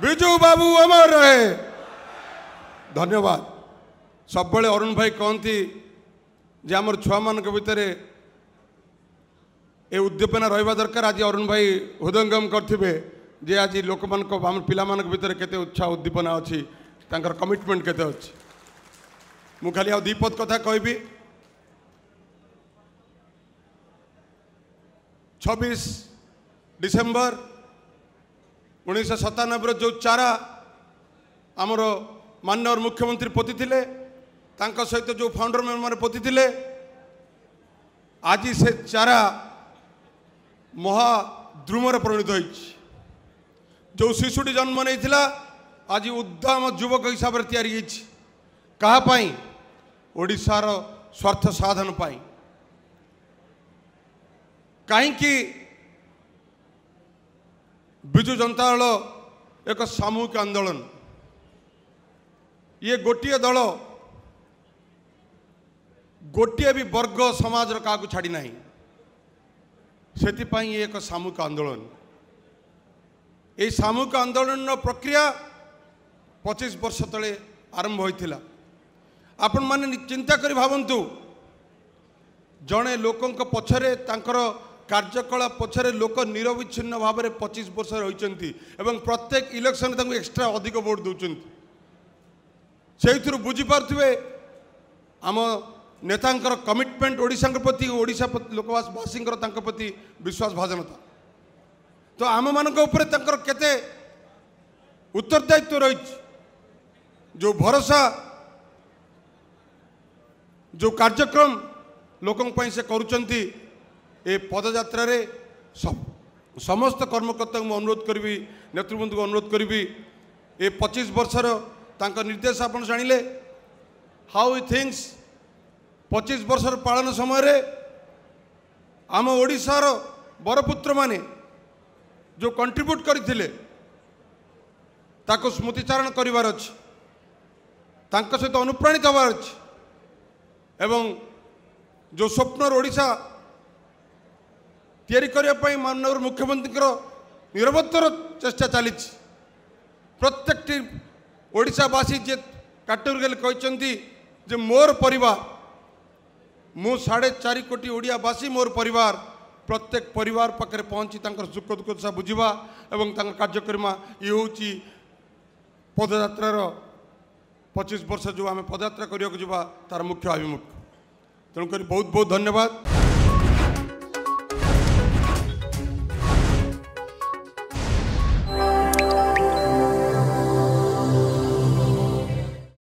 ବିଜୁ ବାବୁ ଅମର ରହେ ଧନ୍ୟବାଦ ସବୁବେଳେ ଅରୁଣ ଭାଇ କହନ୍ତି ଯେ ଆମର ଛୁଆମାନଙ୍କ ଭିତରେ ଏ ଉଦ୍ଦୀପନା ରହିବା ଦରକାର ଆଜି ଅରୁଣ ଭାଇ ହୃଦୟଙ୍ଗମ କରିଥିବେ ଯେ ଆଜି ଲୋକମାନଙ୍କ ଆମ ପିଲାମାନଙ୍କ ଭିତରେ କେତେ ଉତ୍ସାହ ଉଦ୍ଦୀପନା ଅଛି ତାଙ୍କର କମିଟମେଣ୍ଟ କେତେ ଅଛି ମୁଁ ଖାଲି ଆଉ ଦୁଇପଦ କଥା କହିବି ଛବିଶ ଡିସେମ୍ବର ଉଣେଇଶହ ସତାନବେର ଯେଉଁ ଚାରା ଆମର ମାନ୍ୟବର ମୁଖ୍ୟମନ୍ତ୍ରୀ ପୋତିଥିଲେ ତାଙ୍କ ସହିତ ଯେଉଁ ଫାଉଣ୍ଡର ମେମ୍ବର ପୋତିଥିଲେ ଆଜି ସେ ଚାରା ମହା ଦ୍ରୁମରେ ପରିଣତ ହୋଇଛି ଯେଉଁ ଶିଶୁଟି ଜନ୍ମ ନେଇଥିଲା ଆଜି ଉଦ୍ଦାମ ଯୁବକ ହିସାବରେ ତିଆରି ହେଇଛି କାହା ପାଇଁ ଓଡ଼ିଶାର ସ୍ୱାର୍ଥ ସାଧନ ପାଇଁ କାହିଁକି ବିଜୁ ଜନତା ଦଳ ଏକ ସାମୂହିକ ଆନ୍ଦୋଳନ ଇଏ ଗୋଟିଏ ଦଳ ଗୋଟିଏ ବି ବର୍ଗ ସମାଜର କାହାକୁ ଛାଡ଼ି ନାହିଁ ସେଥିପାଇଁ ଇଏ ଏକ ସାମୂହିକ ଆନ୍ଦୋଳନ ଏହି ସାମୂହିକ ଆନ୍ଦୋଳନର ପ୍ରକ୍ରିୟା ପଚିଶ ବର୍ଷ ତଳେ ଆରମ୍ଭ ହୋଇଥିଲା ଆପଣମାନେ ଚିନ୍ତା କରି ଭାବନ୍ତୁ ଜଣେ ଲୋକଙ୍କ ପଛରେ ତାଙ୍କର কার্যকলাপ পছরে লোক নিরবিচ্ছিন্ন ভাবে পঁচিশ বর্ষ রয়েছেন এবং প্রত্যেক ইলেকশন তা এক্সট্রা অধিক ভোট দেছেন সেইথর বুঝিপারে আমার কমিটমেন্ট ওড়শা প্রতি ওড়শা লোকবাসী তাঁর প্রতি বিশ্বাস ভাজনতা তো আমরা তাঁর কেতে উত্তরদায়িত্ব রয়েছে যে ভরসা যে কার্যক্রম লোক সে করছেন ଏ ପଦଯାତ୍ରାରେ ସମସ୍ତ କର୍ମକର୍ତ୍ତାଙ୍କୁ ମୁଁ ଅନୁରୋଧ କରିବି ନେତୃବୃନ୍ଦଙ୍କୁ ଅନୁରୋଧ କରିବି ଏ ପଚିଶ ବର୍ଷର ତାଙ୍କ ନିର୍ଦ୍ଦେଶ ଆପଣ ଜାଣିଲେ ହାଉ ୟୁ ଥିଙ୍କସ୍ ପଚିଶ ବର୍ଷର ପାଳନ ସମୟରେ ଆମ ଓଡ଼ିଶାର ବରପୁତ୍ରମାନେ ଯେଉଁ କଣ୍ଟ୍ରିବ୍ୟୁଟ୍ କରିଥିଲେ ତାକୁ ସ୍ମୃତିଚାରଣ କରିବାର ଅଛି ତାଙ୍କ ସହିତ ଅନୁପ୍ରାଣିତ ହେବାର ଅଛି ଏବଂ ଯେଉଁ ସ୍ୱପ୍ନର ଓଡ଼ିଶା ତିଆରି କରିବା ପାଇଁ ମାନ୍ୟବର ମୁଖ୍ୟମନ୍ତ୍ରୀଙ୍କର ନିରବତ୍ତର ଚେଷ୍ଟା ଚାଲିଛି ପ୍ରତ୍ୟେକଟି ଓଡ଼ିଶାବାସୀ ଯିଏ କାଟେଗୋରିକାଲି କହିଛନ୍ତି ଯେ ମୋର ପରିବାର ମୁଁ ସାଢ଼େ ଚାରି କୋଟି ଓଡ଼ିଆବାସୀ ମୋର ପରିବାର ପ୍ରତ୍ୟେକ ପରିବାର ପାଖରେ ପହଞ୍ଚି ତାଙ୍କର ସୁଖ ଦୁଃଖ ଦଶା ବୁଝିବା ଏବଂ ତାଙ୍କ କାର୍ଯ୍ୟକ୍ରମ ଇଏ ହେଉଛି ପଦଯାତ୍ରାର ପଚିଶ ବର୍ଷ ଯେଉଁ ଆମେ ପଦଯାତ୍ରା କରିବାକୁ ଯିବା ତା'ର ମୁଖ୍ୟ ଆଭିମୁଖ୍ୟ ତେଣୁକରି ବହୁତ ବହୁତ ଧନ୍ୟବାଦ